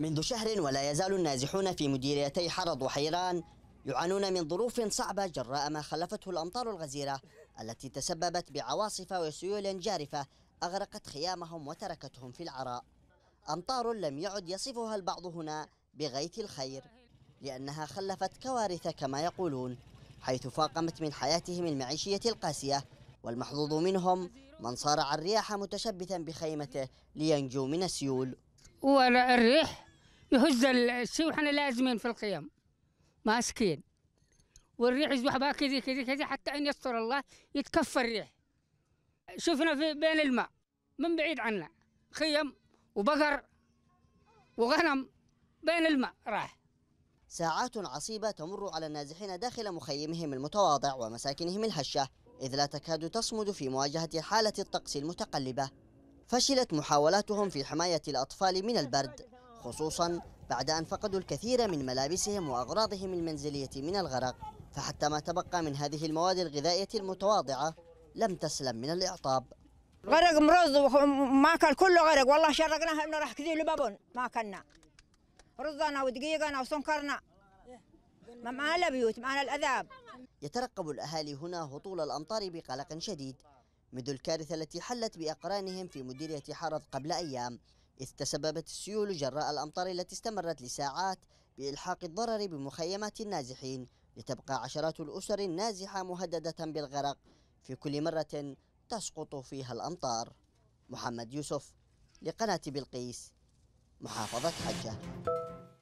منذ شهر ولا يزال النازحون في مديريتي حرض وحيران يعانون من ظروف صعبة جراء ما خلفته الأمطار الغزيرة التي تسببت بعواصف وسيول جارفة أغرقت خيامهم وتركتهم في العراء أمطار لم يعد يصفها البعض هنا بغيث الخير لأنها خلفت كوارث كما يقولون حيث فاقمت من حياتهم المعيشية القاسية والمحظوظ منهم من صارع الرياح متشبثا بخيمته لينجو من السيول ولا الريح يهز الشيء وحنا لازمين في القيام ماسكين والريح يزوح بها كذا كذا كذا حتى ان يستر الله يتكفى الريح شفنا في بين الماء من بعيد عنا خيم وبقر وغنم بين الماء راح ساعات عصيبة تمر على النازحين داخل مخيمهم المتواضع ومساكنهم الهشة إذ لا تكاد تصمد في مواجهة حالة الطقس المتقلبة فشلت محاولاتهم في حماية الأطفال من البرد خصوصا بعد أن فقدوا الكثير من ملابسهم وأغراضهم المنزلية من الغرق فحتى ما تبقى من هذه المواد الغذائية المتواضعة لم تسلم من الإعطاب غرق مرز وما كان كله غرق والله شرقناها انه راح كذي لبابون ما كنا رزنا ودقيقنا وسنكرنا ما معنا البيوت معنا الأذاب يترقب الأهالي هنا هطول الأمطار بقلق شديد منذ الكارثة التي حلت بأقرانهم في مديرية حرض قبل أيام إذ تسببت السيول جراء الأمطار التي استمرت لساعات بإلحاق الضرر بمخيمات النازحين لتبقى عشرات الأسر النازحة مهددة بالغرق في كل مرة تسقط فيها الأمطار محمد يوسف لقناة بلقيس محافظة حجة